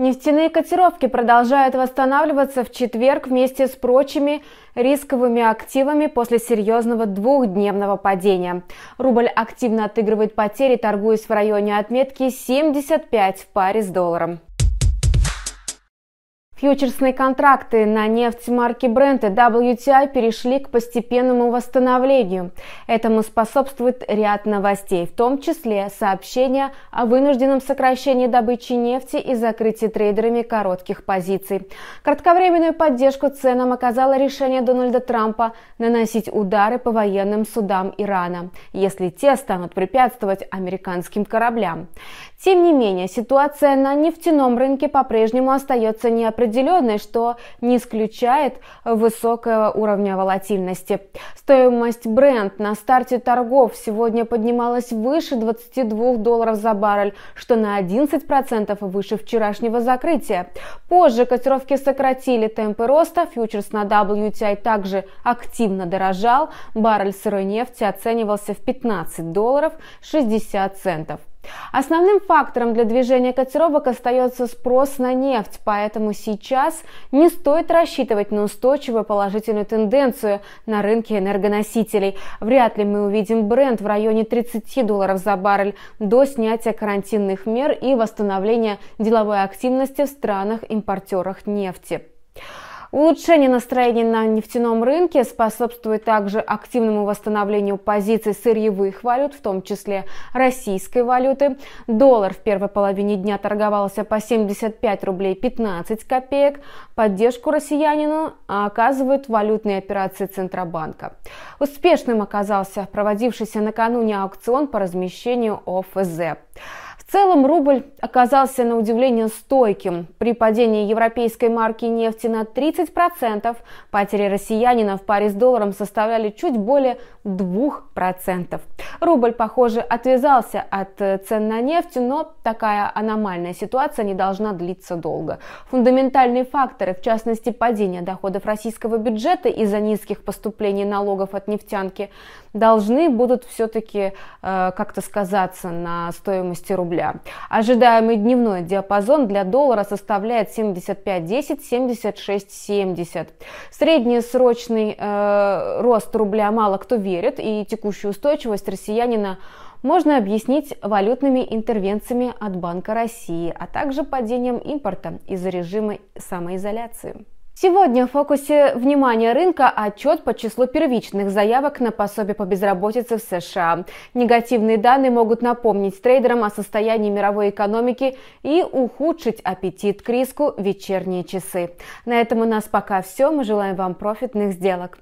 Нефтяные котировки продолжают восстанавливаться в четверг вместе с прочими рисковыми активами после серьезного двухдневного падения. Рубль активно отыгрывает потери, торгуясь в районе отметки 75 в паре с долларом. Фьючерсные контракты на нефть марки Brent WTI перешли к постепенному восстановлению. Этому способствует ряд новостей, в том числе сообщение о вынужденном сокращении добычи нефти и закрытии трейдерами коротких позиций. Кратковременную поддержку ценам оказало решение Дональда Трампа наносить удары по военным судам Ирана, если те станут препятствовать американским кораблям. Тем не менее, ситуация на нефтяном рынке по-прежнему остается неопределенной неопределенной, что не исключает высокого уровня волатильности. Стоимость бренд на старте торгов сегодня поднималась выше 22 долларов за баррель, что на 11% выше вчерашнего закрытия. Позже котировки сократили темпы роста, фьючерс на WTI также активно дорожал, баррель сырой нефти оценивался в 15 долларов 60 центов. Основным фактором для движения котировок остается спрос на нефть, поэтому сейчас не стоит рассчитывать на устойчивую положительную тенденцию на рынке энергоносителей. Вряд ли мы увидим бренд в районе 30 долларов за баррель до снятия карантинных мер и восстановления деловой активности в странах-импортерах нефти. Улучшение настроения на нефтяном рынке способствует также активному восстановлению позиций сырьевых валют, в том числе российской валюты. Доллар в первой половине дня торговался по 75 рублей 15 копеек. Поддержку россиянину оказывают валютные операции Центробанка. Успешным оказался проводившийся накануне аукцион по размещению ОФЗ. В целом рубль оказался на удивление стойким. При падении европейской марки нефти на 30% потери россиянина в паре с долларом составляли чуть более 2%. Рубль, похоже, отвязался от э, цен на нефть, но такая аномальная ситуация не должна длиться долго. Фундаментальные факторы, в частности падение доходов российского бюджета из-за низких поступлений налогов от нефтянки, должны будут все-таки э, как-то сказаться на стоимости рубля. Ожидаемый дневной диапазон для доллара составляет 75-10, 76-70. Среднесрочный э, рост рубля мало кто верит, и текущую устойчивость России россиянина можно объяснить валютными интервенциями от Банка России, а также падением импорта из-за режима самоизоляции. Сегодня в фокусе внимания рынка отчет по числу первичных заявок на пособие по безработице в США. Негативные данные могут напомнить трейдерам о состоянии мировой экономики и ухудшить аппетит к риску в вечерние часы. На этом у нас пока все. Мы желаем вам профитных сделок.